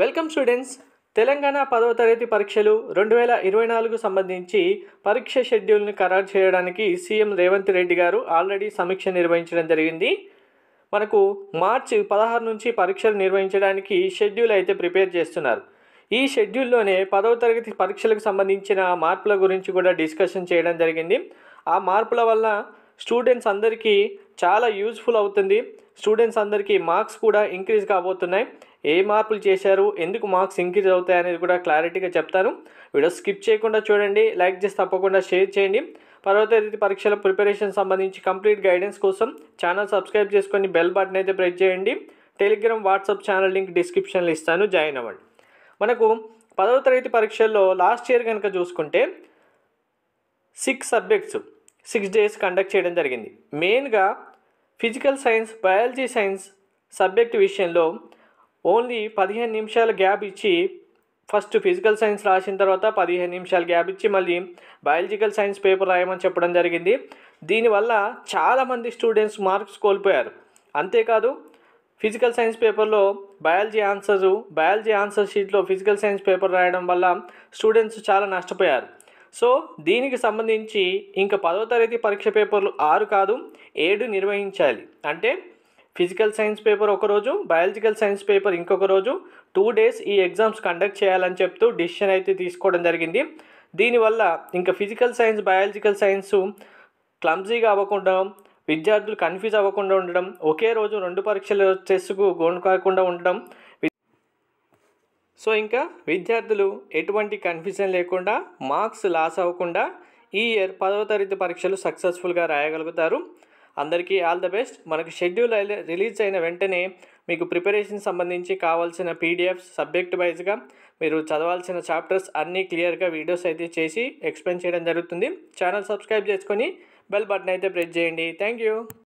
welcome students Telangana పదవ తరగతి పరీక్షలు రెండు వేల ఇరవై నాలుగు సంబంధించి పరీక్ష షెడ్యూల్ను ఖరారు చేయడానికి సీఎం రేవంత్ రెడ్డి గారు ఆల్రెడీ సమీక్ష నిర్వహించడం జరిగింది మనకు మార్చి పదహారు నుంచి పరీక్షలు నిర్వహించడానికి షెడ్యూల్ అయితే ప్రిపేర్ చేస్తున్నారు ఈ షెడ్యూల్లోనే పదవ తరగతి పరీక్షలకు సంబంధించిన మార్పుల గురించి కూడా డిస్కషన్ చేయడం జరిగింది ఆ మార్పుల వల్ల స్టూడెంట్స్ అందరికీ చాలా యూజ్ఫుల్ అవుతుంది స్టూడెంట్స్ అందరికీ మార్క్స్ కూడా ఇంక్రీజ్ కాబోతున్నాయి ఏ మార్పులు చేశారు ఎందుకు మార్క్స్ ఇంక్రీజ్ అవుతాయి అనేది కూడా క్లారిటీగా చెప్తాను వీడియో స్కిప్ చేయకుండా చూడండి లైక్ చేసి తప్పకుండా షేర్ చేయండి పర్వతరీతి పరీక్షల ప్రిపరేషన్ సంబంధించి కంప్లీట్ గైడెన్స్ కోసం ఛానల్ సబ్స్క్రైబ్ చేసుకొని బెల్ బటన్ అయితే ప్రెస్ చేయండి టెలిగ్రామ్ వాట్సాప్ ఛానల్ లింక్ డిస్క్రిప్షన్లో ఇస్తాను జాయిన్ అవ్వండి మనకు పదవ తరగతి పరీక్షల్లో లాస్ట్ ఇయర్ కనుక చూసుకుంటే six subjects six days conduct చేయడం జరిగింది మెయిన్గా physical science biology science subject విషయంలో ఓన్లీ పదిహేను నిమిషాల గ్యాప్ ఇచ్చి ఫస్ట్ ఫిజికల్ సైన్స్ రాసిన తర్వాత పదిహేను నిమిషాలు గ్యాప్ ఇచ్చి మళ్ళీ బయాలజికల్ సైన్స్ పేపర్ రాయమని చెప్పడం జరిగింది దీనివల్ల చాలామంది స్టూడెంట్స్ మార్క్స్ కోల్పోయారు అంతేకాదు ఫిజికల్ సైన్స్ పేపర్లో బయాలజీ ఆన్సర్స్ బయాలజీ ఆన్సర్ షీట్లో ఫిజికల్ సైన్స్ పేపర్ రాయడం వల్ల స్టూడెంట్స్ చాలా నష్టపోయారు సో దీనికి సంబంధించి ఇంకా పదో తరగతి పరీక్ష పేపర్లు ఆరు కాదు ఏడు నిర్వహించాలి అంటే ఫిజికల్ సైన్స్ పేపర్ ఒక రోజు బయాలజికల్ సైన్స్ పేపర్ ఇంకొక రోజు టూ డేస్ ఈ ఎగ్జామ్స్ కండక్ట్ చేయాలని చెప్తూ డిసిషన్ అయితే తీసుకోవడం జరిగింది దీనివల్ల ఇంకా ఫిజికల్ సైన్స్ బయాలజికల్ సైన్స్ క్లమ్జీగా అవ్వకుండా విద్యార్థులు కన్ఫ్యూజ్ అవ్వకుండా ఉండడం ఒకే రోజు రెండు పరీక్షలు చెస్కు గోను కాకుండా ఉండడం సో ఇంకా విద్యార్థులు ఎటువంటి కన్ఫ్యూజన్ లేకుండా మార్క్స్ లాస్ అవ్వకుండా ఈ ఇయర్ పదవ తరగతి పరీక్షలు సక్సెస్ఫుల్గా రాయగలుగుతారు అందరికీ ఆల్ ద బెస్ట్ మనకు షెడ్యూల్ రిలీజ్ అయిన వెంటనే మీకు ప్రిపరేషన్ సంబంధించి కావాల్సిన పీడిఎఫ్స్ సబ్జెక్ట్ వైజ్గా మీరు చదవాల్సిన చాప్టర్స్ అన్నీ క్లియర్గా వీడియోస్ అయితే చేసి ఎక్స్ప్లెయిన్ చేయడం జరుగుతుంది ఛానల్ సబ్స్క్రైబ్ చేసుకొని బెల్ బటన్ అయితే ప్రెస్ చేయండి థ్యాంక్ యూ